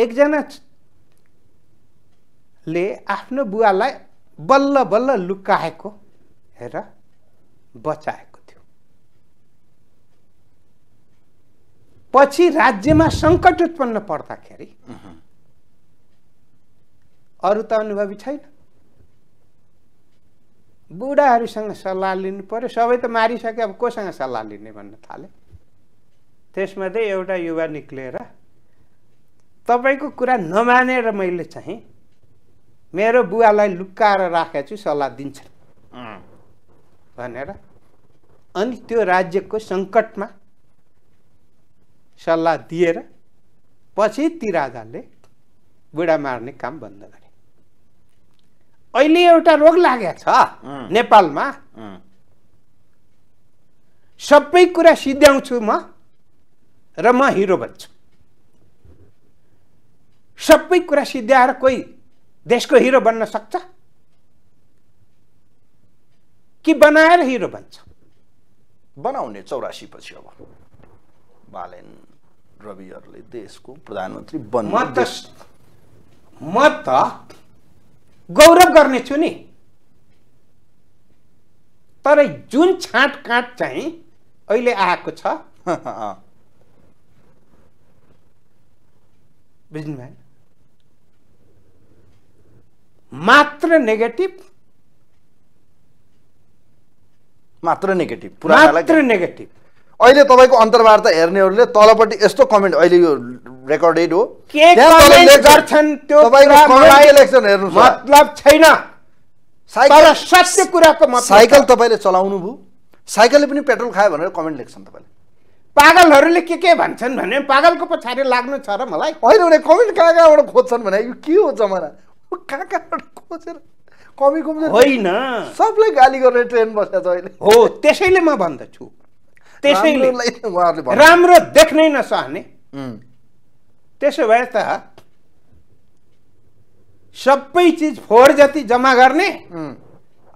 एकजनाले आफ्नो बुवालाई बल्ल बल्ल लुकाएको र बचाएको थियो पछि राज्यमा सङ्कट उत्पन्न पर्दाखेरि अरू त अनुभवी छैन बुढाहरूसँग सल्लाह लिनु पर्यो सबै त मारिसके अब कोसँग सल्लाह लिने भन्न थाले त्यसमध्ये एउटा युवा निक्लेर तपाईँको कुरा नमानेर मैले चाहिँ मेरो बुवालाई लुक्काएर राखेको छु सल्लाह दिन्छन् भनेर अनि त्यो राज्यको सङ्कटमा सल्लाह दिएर पछि ती राजाले बुढा मार्ने काम बन्द गरे अहिले एउटा रोग लागेको छ नेपालमा सबै कुरा सिद्ध्याउँछु म र म हिरो बन्छु सबै कुरा सिद्ध्याएर कोही देशको हिरो बन्न सक्छ कि बनाएर हिरो बन्छ बनाउने चौरासी पछि अब बालेन रविहरूले देशको प्रधानमन्त्री बन् म त म त गौरव गर्नेछु नि तर जुन काँट चाहिँ अहिले आएको छ बुझ्नु मात्र नेगेटिभ मात्र नेगेटिभ मात्र नेगेटिभ अहिले तपाईँको अन्तर्वार्ता हेर्नेहरूले तलपट्टि यस्तो कमेन्ट अहिले यो रेकर्डेड हो मतलब छैन कुराको साइकल तपाईँले चलाउनु भयो साइकलले पनि पेट्रोल खायो भनेर कमेन्ट लेख्छन् तपाईँले पागलहरूले के के भन्छन् भने पागलको पछाडि लाग्नु छ र मलाई अहिले भने कमेन्ट कहाँ कहाँबाट खोज्छन् भने यो के हो जमाना कहाँ कहाँबाट खोजेर कमी कमजोर होइन सबलाई गाली गर्ने ट्रेन बसेको छ अहिले हो त्यसैले म भन्दछु त्यसैले राम्रो देख्नै नसहने त्यसो भए त सबै चिज फोहोर जति जम्मा गर्ने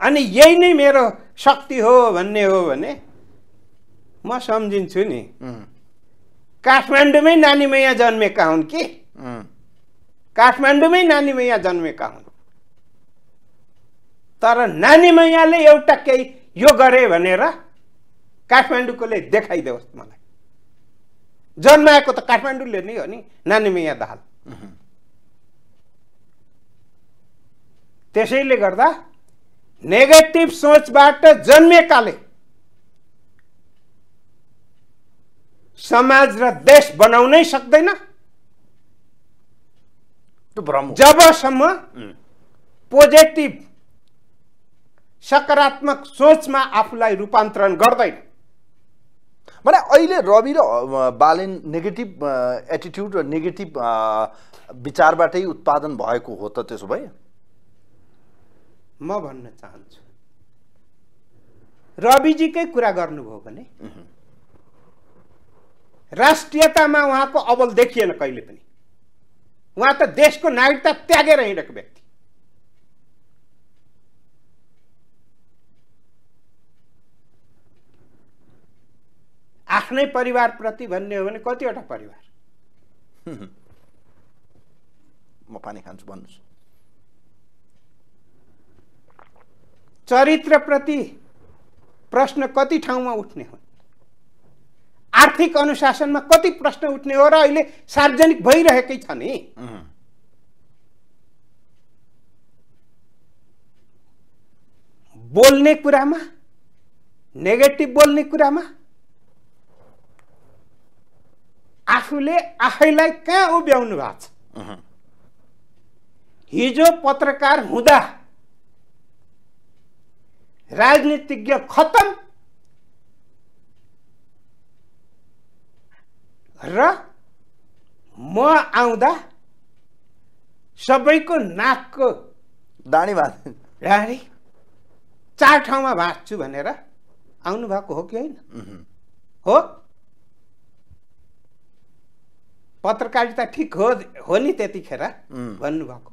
अनि यही नै मेरो शक्ति हो भन्ने हो भने म सम्झिन्छु नि काठमाडौँमै नानीमा यहाँ जन्मेका हुन् कि काठमाडौँमै नानी मैया जन्मेका हुन् तर नानी मैयाले एउटा केही यो गरे भनेर काठमाडौँकोले देखाइदेऊस् मलाई जन्माएको त काठमाडौँले नै हो नि नानी मैया दाहाल त्यसैले गर्दा नेगेटिभ सोचबाट जन्मेकाले समाज र देश बनाउनै सक्दैन जबसम्म पोजिटिभ सकारात्मक सोचमा आफूलाई रूपान्तरण गर्दैन भने अहिले रवि र बालेन नेगेटिभ एटिट्युड र नेगेटिभ विचारबाटै उत्पादन भएको हो त त्यसो भए म भन्न चाहन्छु रविजीकै कुरा गर्नुभयो भने राष्ट्रियतामा उहाँको अबल देखिएन कहिले पनि उहाँ त देशको नागरिकता त्यागेर हिँडेको व्यक्ति आफ्नै परिवारप्रति भन्ने हो भने कतिवटा परिवार म पानी खान्छु चरित्र चरित्रप्रति प्रश्न कति ठाउँमा उठ्ने हो आर्थिक अनुशासनमा कति प्रश्न उठ्ने हो र अहिले सार्वजनिक भइरहेकै छ नि बोल्ने कुरामा नेगेटिभ बोल्ने कुरामा आफूले आफैलाई कहाँ उभ्याउनु भएको छ हिजो पत्रकार हुँदा राजनीतिज्ञ खतम र म आउँदा सबैको नाकको दाँडी भात चार ठाउँमा भाँच्छु भनेर आउनुभएको हो कि होइन हो पत्रकारिता ठिक हो हो नि त्यतिखेर भन्नुभएको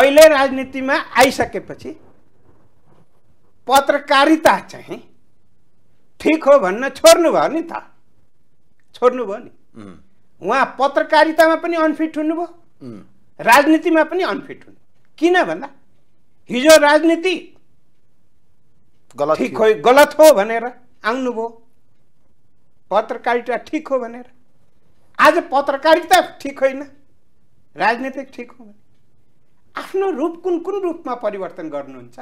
अहिले राजनीतिमा आइसकेपछि पत्रकारिता चाहिँ ठिक हो भन्न छोड्नुभयो नि त छोड्नुभयो नि उहाँ पत्रकारितामा पनि अनफिट हुनुभयो राजनीतिमा पनि अनफिट हुनु किन भन्दा हिजो राजनीति गलत ठिक हो गलत हो भनेर आउनुभयो पत्रकारिता ठिक हो भनेर आज पत्रकारिता ठिक होइन राजनीतिक ठिक हो आफ्नो रूप कुन कुन रूपमा परिवर्तन गर्नुहुन्छ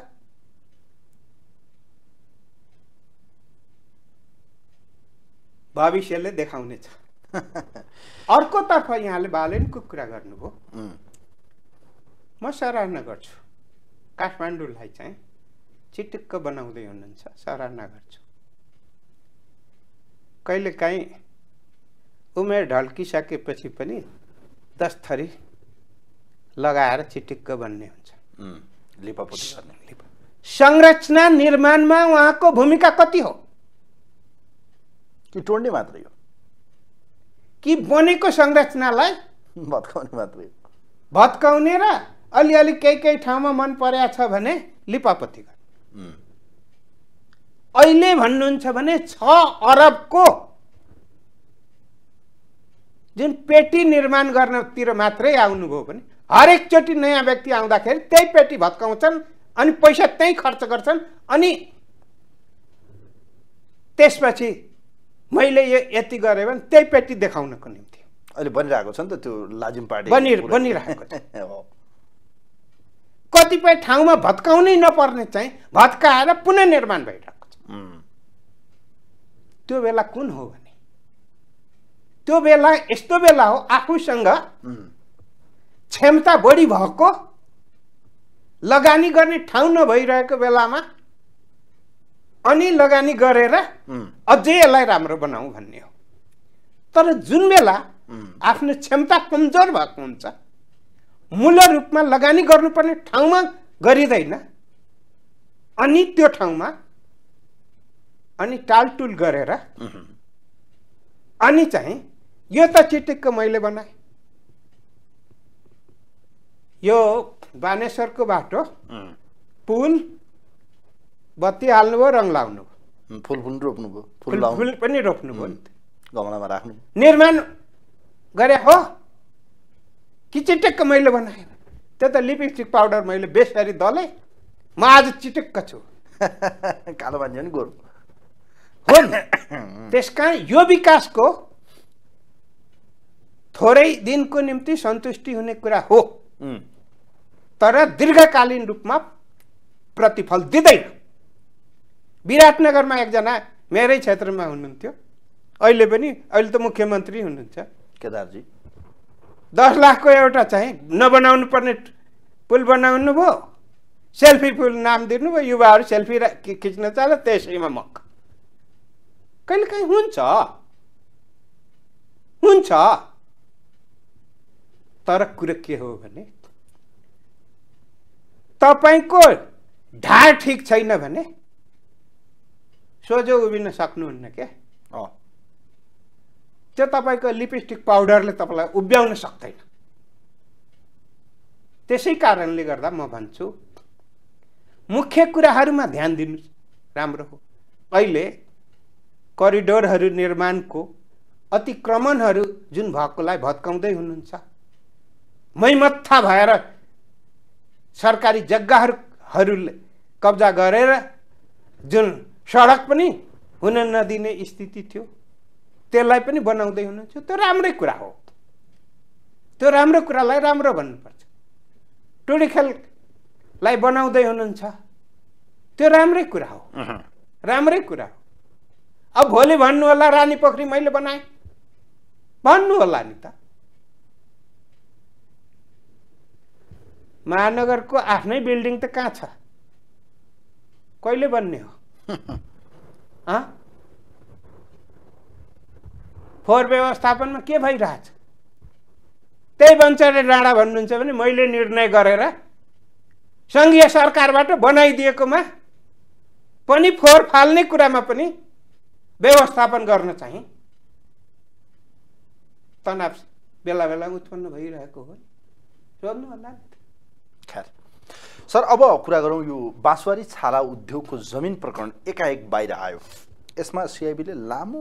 भविष्यले देखाउनेछ अर्कोतर्फ यहाँले बालनको कुरा गर्नुभयो म सराहना गर्छु काठमाडौँलाई चाहिँ चिटिक्क बनाउँदै हुनुहुन्छ सराहना गर्छु कहिलेकाहीँ उमेर ढल्किसकेपछि पनि दस थरी लगाएर चिटिक्क बन्ने हुन्छ संरचना निर्माणमा उहाँको भूमिका कति हो कि टोड्ने मात्रै हो कि बनेको संरचनालाई भत्काउने मात्रै भत्काउने र अलिअलि केही केही ठाउँमा मन परेको छ भने लिपापत्ति गर्ने अहिले भन्नुहुन्छ भने छ अरबको जुन पेटी निर्माण गर्नतिर मात्रै आउनुभयो भने हरेकचोटि नयाँ व्यक्ति आउँदाखेरि त्यही पेटी भत्काउँछन् अनि पैसा त्यहीँ खर्च गर्छन् अनि त्यसपछि मैले यति गरेँ भने त्यही पेटी देखाउनको निम्ति अहिले बनिरहेको छ नि त त्यो लाजिम पार्टी बनि बनिरहेको छ कतिपय ठाउँमा भत्काउनै नपर्ने चाहिँ भत्काएर पुनः निर्माण भइरहेको छ त्यो बेला कुन हो भने त्यो बेला यस्तो बेला हो आफूसँग क्षमता बढी भएको लगानी गर्ने ठाउँ नभइरहेको बेलामा अनि लगानी गरेर अझै यसलाई राम्रो बनाऊ भन्ने हो तर जुन बेला आफ्नो क्षमता कमजोर भएको हुन्छ मूल रूपमा लगानी गर्नुपर्ने ठाउँमा गरिँदैन अनि त्यो ठाउँमा अनि टालटुल गरेर अनि चाहिँ यो त चिटिक्क मैले बनाएँ यो बानेश्वरको बाटो पुल बत्ती हाल्नुभयो रङ लाउनु भयो फुल फुल रोप्नुभयो फुल फुल पनि रोप्नुभयो गमलामा राख्नु निर्माण गरे हो कि चिटिक्क मैले बनाएँ त्यो त लिपस्टिक पाउडर मैले बेसरी दले म आज चिटिक्क छु कालो मान्छे नि गोरु हो त्यस कारण यो विकासको थोरै दिनको निम्ति सन्तुष्टि हुने कुरा हो तर दीर्घकालीन रूपमा प्रतिफल दिँदैन विराटनगरमा एकजना मेरै क्षेत्रमा हुनुहुन्थ्यो अहिले पनि अहिले त मुख्यमन्त्री हुनुहुन्छ केदारजी दस लाखको एउटा चाहिँ नबनाउनु पर्ने पुल बनाउनु भयो सेल्फी पुल नाम दिनुभयो युवाहरू सेल्फी खिच्न चाल त्यसैमा मक काहीँ हुन्छ हुन्छ तर कुरो के हो भने तपाईँको ढाड ठिक छैन भने सोझो उभिन सक्नुहुन्न के त्यो तपाईँको लिपस्टिक पाउडरले तपाईँलाई उभ्याउन सक्दैन त्यसै कारणले गर्दा म भन्छु मुख्य कुराहरूमा ध्यान दिनु राम्रो हो अहिले करिडोरहरू निर्माणको अतिक्रमणहरू जुन भएकोलाई भत्काउँदै हुनुहुन्छ मैमत्था भएर सरकारी जग्गाहरूले कब्जा गरेर जुन सडक पनि हुन नदिने स्थिति थियो त्यसलाई पनि बनाउँदै हुनुहुन्छ त्यो राम्रै कुरा हो त्यो राम्रो कुरालाई राम्रो भन्नुपर्छ टोडी खेललाई बनाउँदै हुनुहुन्छ त्यो राम्रै कुरा हो राम्रै कुरा हो अब भोलि भन्नु होला रानी पोखरी मैले बनाएँ भन्नु होला नि त महानगरको आफ्नै बिल्डिङ त कहाँ छ कहिले बन्ने हो फोहोर व्यवस्थापनमा के भइरहेछ त्यही बन्चरे डाँडा भन्नुहुन्छ भने मैले निर्णय गरेर सङ्घीय सरकारबाट बनाइदिएकोमा पनि फोहोर फाल्ने कुरामा पनि व्यवस्थापन गर्न चाहिँ तनाव बेला बेला उत्पन्न भइरहेको हो होला नि सर अब कुरा गरौँ यो बाँसवारी छाला उद्योगको जमिन प्रकरण एकाएक बाहिर आयो यसमा सिआइबीले लामो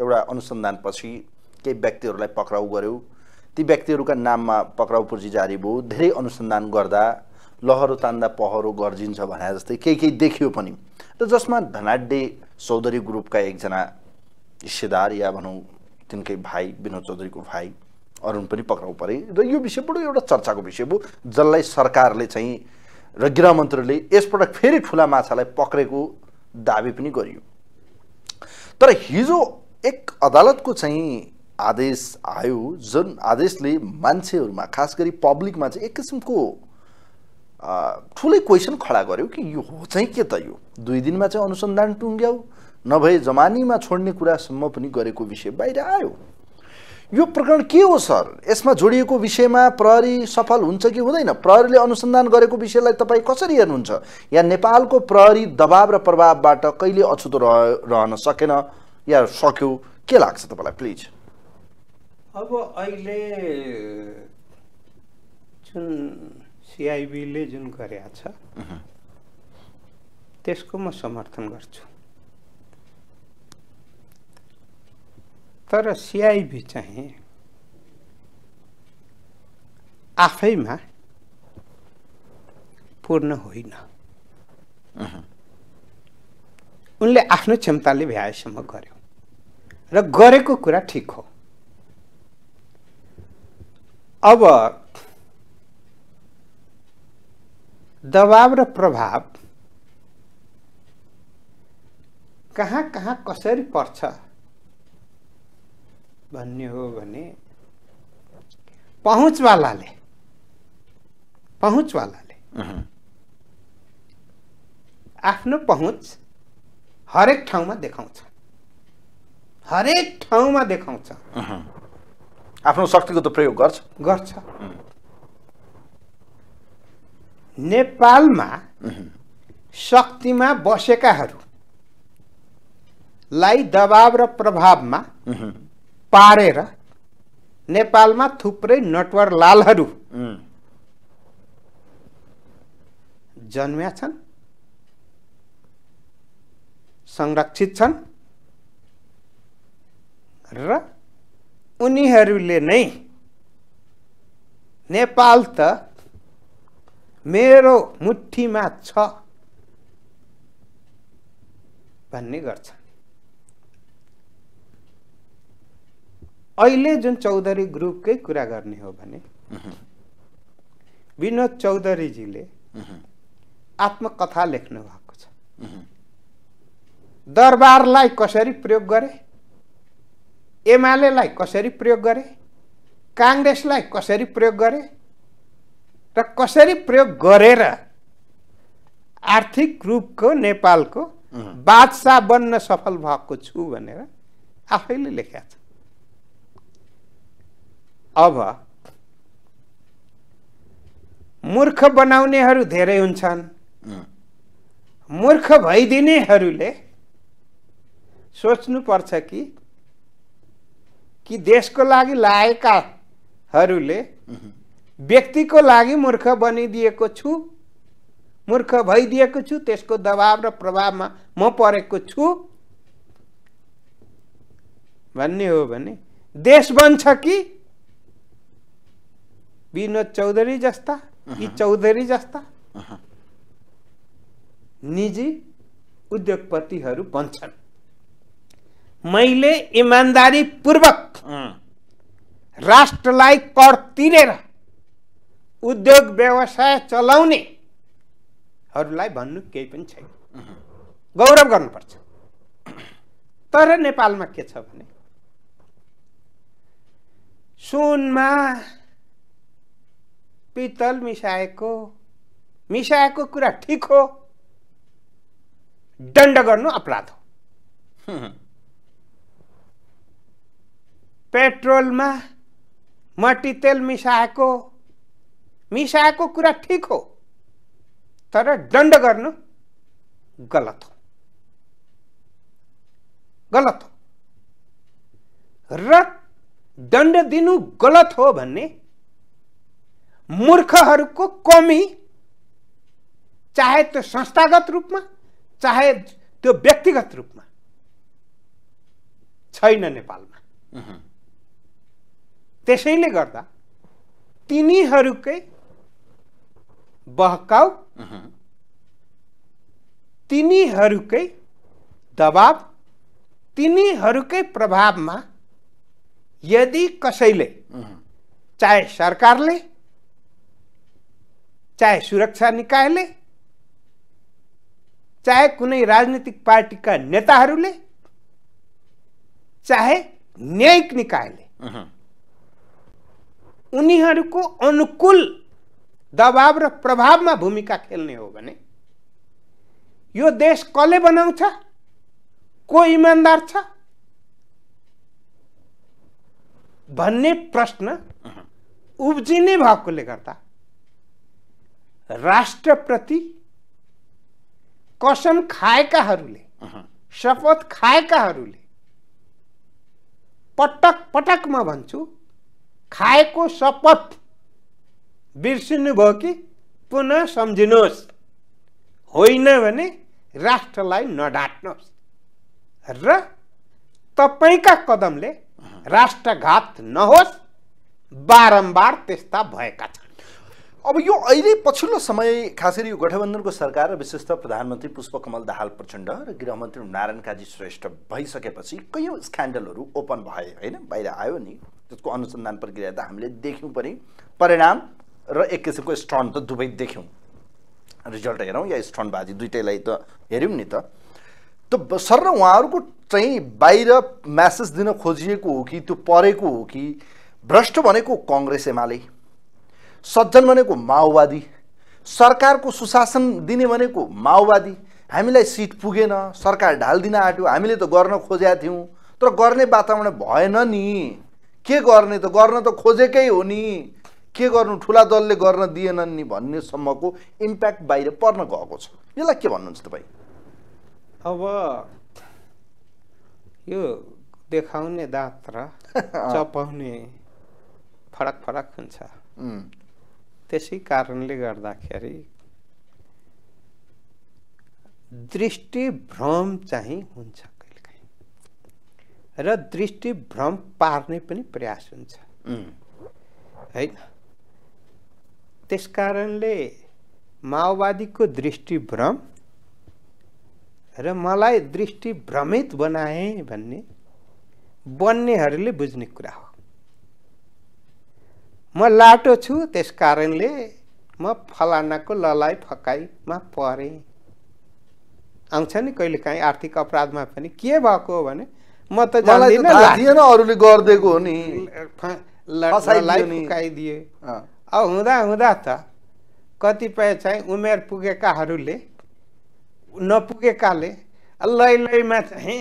एउटा अनुसन्धानपछि केही व्यक्तिहरूलाई पक्राउ गर्यो ती व्यक्तिहरूका नाममा पक्राउ पुर्जी जारी भयो धेरै अनुसन्धान गर्दा लहरो तान्दा पहरो गर्जिन्छ भने जस्तै केही केही देखियो पनि र जसमा धनाड्डे चौधरी ग्रुपका एकजना हिस्सेदार या भनौँ तिनकै भाइ विनोद चौधरीको भाइ अरुण पनि पक्राउ परे र यो विषय बडो एउटा चर्चाको विषय भयो जसलाई सरकारले चाहिँ र गृहमन्त्रीले यसपटक फेरि ठुला माछालाई पक्रेको दावी पनि गरियो तर हिजो एक अदालतको चाहिँ आदेश आयो जुन आदेशले मान्छेहरूमा खास गरी पब्लिकमा चाहिँ एक किसिमको ठुलै क्वेसन खडा गर्यो कि यो हो चाहिँ के त यो दुई दिनमा चाहिँ अनुसन्धान टुङ्ग्याउ नभए जमानीमा छोड्ने कुरासम्म पनि गरेको विषय बाहिर आयो यो प्रकरण के हो सर यसमा जोडिएको विषयमा प्रहरी सफल हुन्छ कि हुँदैन प्रहरीले अनुसन्धान गरेको विषयलाई तपाईँ कसरी हेर्नुहुन्छ या नेपालको प्रहरी दबाव र प्रभावबाट कहिले अछुतो रहन सकेन या सक्यो के लाग्छ तपाईँलाई प्लिज अब अहिले जुन सिआइबीले जुन गरेका छ त्यसको म समर्थन गर्छु तर सिआइबी चाहिँ आफैमा पूर्ण होइन उनले आफ्नो क्षमताले भ्याएसम्म गर्यो र गरेको कुरा ठिक हो अब दबाव र प्रभाव कहाँ कहाँ कसरी पर्छ भन्ने हो भने पहुँचवालाले पहुँचवालाले आफ्नो पहुँच हरेक ठाउँमा देखाउँछ हरेक ठाउँमा देखाउँछ आफ्नो शक्तिको त प्रयोग गर्छ गर्छ नेपालमा शक्तिमा बसेकाहरूलाई दबाव र प्रभावमा पारेर नेपालमा थुप्रै नटवर लालहरू जन्म्या छन् संरक्षित छन् र उनीहरूले नै नेपाल त मेरो मुठीमा छ भन्ने गर्छन् अहिले जुन चौधरी ग्रुपकै कुरा गर्ने हो भने विनोद चौधरीजीले आत्मकथा लेख्नु भएको छ दरबारलाई कसरी प्रयोग गरे एमालेलाई कसरी प्रयोग गरे काङ्ग्रेसलाई कसरी प्रयोग गरे र कसरी प्रयोग गरेर आर्थिक रूपको नेपालको बादशाह बन्न सफल भएको छु भनेर आफैले लेखेका छ अब मूर्ख बनाउनेहरू धेरै हुन्छन् मूर्ख भइदिनेहरूले सोच्नुपर्छ कि कि देशको लागि लागेकाहरूले व्यक्तिको लागि मूर्ख बनिदिएको छु मूर्ख भइदिएको छु त्यसको दबाव र प्रभावमा म परेको छु भन्ने हो भने देश बन्छ कि विनोद चौधरी जस्ता कि चौधरी जस्ता निजी उद्योगपतिहरू बन्छन् मैले इमान्दारीपूर्वक राष्ट्रलाई कर तिरेर उद्योग व्यवसाय चलाउनेहरूलाई भन्नु केही पनि छैन गौरव गर्नुपर्छ तर नेपालमा के छ भने सुनमा पितल मिसाएको मिसाएको कुरा ठीक हो दण्ड गर्नु अपराध हो पेट्रोलमा मट्टीतेल मिसाएको मिसाएको कुरा ठिक हो तर दण्ड गर्नु गलत हो गलत हो र दण्ड दिनु गलत हो भन्ने को कमी चाहे तो संस्थागत रूप में चाहे तो व्यक्तिगत रूप में छन नेपाल गर्दा तिनीहरूकै बहकाउ तिनीहरूकै दबाब प्रभाव में यदि कसले चाहे सरकारले चाहे सुरक्षा निकायले चाहे कुनै राजनीतिक पार्टी का नेता चाहे न्यायिक निकायले को अनुकूल दबाव र प्रभाव में भूमिका खेलने हो बने यो देश कले बना को इमान्दार भन्ने प्रश्न उब्जी भएकोले गर्दा राष्ट्रप्रति कसम खाएकाहरूले शपथ खाएकाहरूले पटक पटक म भन्छु खाएको शपथ बिर्सिनुभयो कि पुनः सम्झिनुहोस् होइन भने राष्ट्रलाई नढाट्नुहोस् र तपाईँका कदमले राष्ट्रघात नहोस् बारम्बार त्यस्ता भएका छन् अब यो अहिले पछिल्लो समय खास गरी यो गठबन्धनको सरकार र विशेष त प्रधानमन्त्री पुष्पकमल दाहाल प्रचण्ड र गृहमन्त्री नारायण काजी श्रेष्ठ भइसकेपछि कैयौँ स्क्यान्डलहरू ओपन भए होइन बाहिर आयो नि त्यसको अनुसन्धान प्रक्रिया त हामीले देख्यौँ पनि परिणाम र एक किसिमको स्टन्ट त दुवै देख्यौँ रिजल्ट हेरौँ या स्टन्टबाजी दुइटैलाई त हेऱ्यौँ नि त त सर र उहाँहरूको चाहिँ बाहिर म्यासेज दिन खोजिएको हो कि त्यो परेको हो कि भ्रष्ट भनेको कङ्ग्रेस एमाले सज्जन भनेको माओवादी सरकारको सुशासन दिने भनेको माओवादी हामीलाई सिट पुगेन सरकार ढालिदिन आँट्यो हामीले त गर्न खोजेका थियौँ तर गर्ने वातावरण भएन नि के गर्ने त गर्न त खोजेकै हो नि के गर्नु ठुला दलले गर्न दिएनन् नि भन्नेसम्मको इम्प्याक्ट बाहिर पर्न गएको छ यसलाई के भन्नुहुन्छ तपाईँ अब यो देखाउने दात्र र चपाउने फरक फरक हुन्छ त्यसै कारणले गर्दाखेरि दृष्टि भ्रम चाहिँ हुन्छ कहिलेकाहीँ र दृष्टि भ्रम पार्ने पनि प्रयास हुन्छ होइन त्यस कारणले माओवादीको दृष्टिभ्रम र मलाई दृष्टि भ्रमित बनाए भन्ने बन्नेहरूले बुझ्ने कुरा हो म लाटो छु त्यस कारणले म फलानाको ललाई फकाइमा परेँ आउँछ नि कहिले काहीँ आर्थिक अपराधमा पनि के भएको भने म त जान्दिनँ अरूले गरिदिएको हो नि ललाई अब हुँदा हुँदा त कतिपय चाहिँ उमेर पुगेकाहरूले नपुगेकाले लै लैमा चाहिँ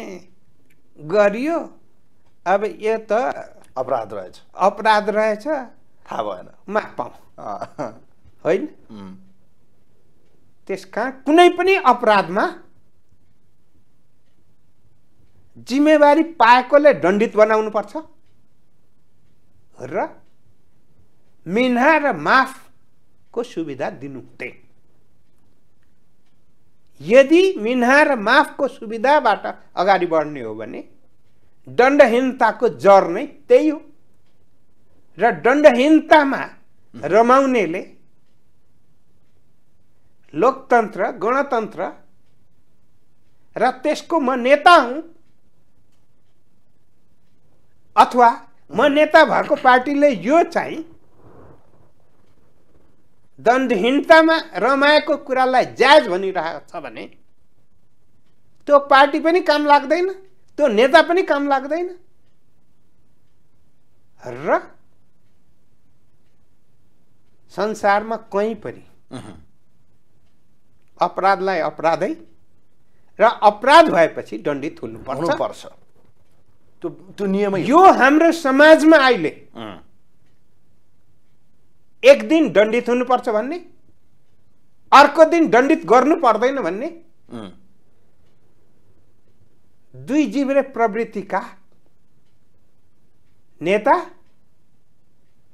गरियो अब यो त अपराध रहेछ अपराध रहेछ थाहा भएन ah. होइन mm. त्यस कारण कुनै पनि अपराधमा जिम्मेवारी पाएकोले दण्डित बनाउनु पर्छ र मिना र माफको सुविधा दिनु हुँदैन यदि मिना र माफको सुविधाबाट अगाडि बढ्ने हो भने दण्डहीनताको जर नै त्यही हो र दण्डहीनतामा रमाउनेले लोकतन्त्र गणतन्त्र र त्यसको म नेता हुँ अथवा म नेता भएको पार्टीले यो चाहिँ दण्डहीनतामा रमाएको कुरालाई जायज भनिरहेको छ भने त्यो पार्टी पनि काम लाग्दैन त्यो नेता पनि काम लाग्दैन र संसारमा कहीँ पनि अपराधलाई अपराधै र अपराध भएपछि दण्डित हुनुपर्छ पर्छ त्यो त्यो नियम यो हाम्रो समाजमा अहिले एक दिन दण्डित हुनुपर्छ भन्ने अर्को दिन दण्डित गर्नु पर्दैन भन्ने दुई जिब्रे प्रवृत्तिका नेता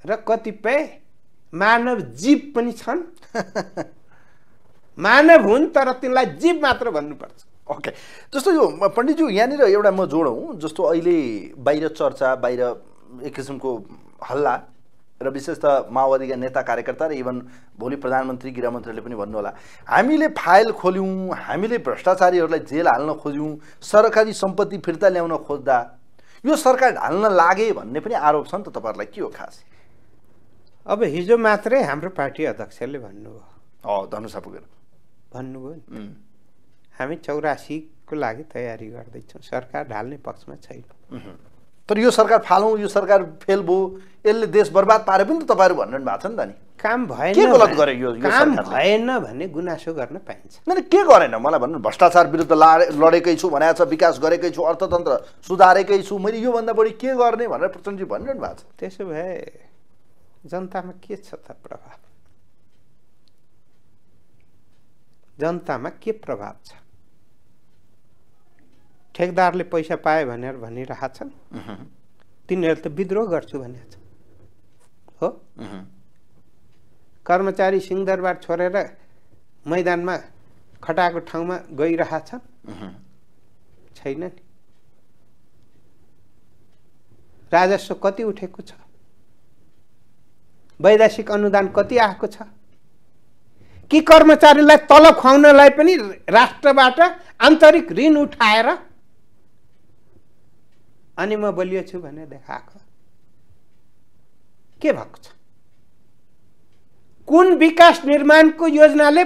र कतिपय मानव जीव पनि छन् मानव हुन् तर तिनलाई जीव मात्र भन्नुपर्छ ओके जस्तो यो पण्डितज्यू यहाँनिर एउटा म जोडौँ जस्तो अहिले बाहिर चर्चा बाहिर एक किसिमको हल्ला र विशेष त माओवादीका नेता कार्यकर्ता र इभन भोलि प्रधानमन्त्री गृहमन्त्रीले पनि भन्नुहोला हामीले फाइल खोल्यौँ हामीले भ्रष्टाचारीहरूलाई जेल हाल्न खोज्यौँ सरकारी सम्पत्ति फिर्ता ल्याउन खोज्दा यो सरकार ढाल्न लागे भन्ने पनि आरोप छ नि त तपाईँहरूलाई के हो खास अब हिजो मात्रै हाम्रो पार्टी अध्यक्षले भन्नुभयो धनुषा पुगेर भन्नुभयो नि हामी चौरासीको लागि तयारी गर्दैछौँ सरकार ढाल्ने पक्षमा छैन तर यो सरकार फालौँ यो सरकार फेल भयो यसले देश बर्बाद पारे पनि त तपाईँहरू भन्नु भएको छ नि त नि काम भएन के गलत गरे यो काम भएन भने गुनासो गर्न पाइन्छ मैले के गरेन मलाई भन्नु भ्रष्टाचार विरुद्ध लडेकै छु भनेको छ विकास गरेकै छु अर्थतन्त्र सुधारेकै छु मैले योभन्दा बढी के गर्ने भनेर प्रचण्डजी भनिरहनु भएको छ त्यसो भए जनतामा के छ त प्रभाव जनतामा के प्रभाव छ ठेकदारले पैसा पाए भनेर भनिरहेछन् तिनीहरूले त विद्रोह गर्छु छ हो कर्मचारी सिंहदरबार छोडेर मैदानमा खटाएको ठाउँमा गइरहेछन् छैन नि राजस्व कति उठेको छ वैदेशिक अनुदान कति आएको छ कि कर्मचारीलाई तलब खुवाउनलाई पनि राष्ट्रबाट आन्तरिक ऋण उठाएर अनि म बलियो छु भने देखाएको के भएको छ कुन विकास निर्माणको योजनाले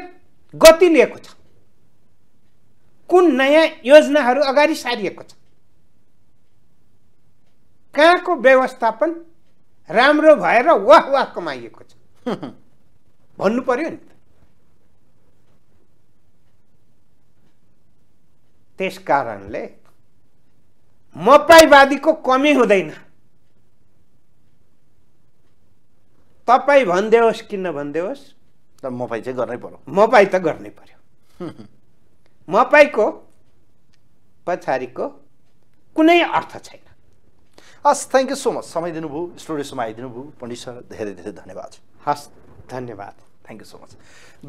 गति लिएको छ कुन नयाँ योजनाहरू अगाडि सारिएको छ कहाँको व्यवस्थापन राम्रो भएर वाह वाह कमाइएको छ भन्नु पर्यो नि त्यस कारणले मपाईवादीको कमी हुँदैन तपाईँ भनिदियोस् किन भनिदियोस् त मपाई चाहिँ गर्नै पर्यो मपाई त गर्नै पर्यो मपाईको पछाडिको कुनै अर्थ छैन हस् थ्याङ्क यू सो मच समय दिनुभयो स्टुडियो समय आइदिनु भयो पण्डित सर धेरै धेरै धन्यवाद हस् धन्यवाद थ्याङ्क यू सो मच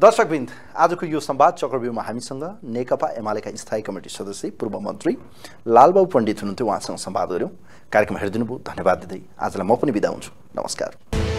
दर्शकबिन्द आजको यो संवाद चक्रव्यूमा हामीसँग नेकपा एमालेका स्थायी कमिटी सदस्य पूर्व मन्त्री लालबाबु पण्डित हुनुहुन्थ्यो उहाँसँग संवाद गऱ्यौँ कार्यक्रम हेरिदिनु भयो धन्यवाद दिँदै आजलाई म पनि बिदा हुन्छु नमस्कार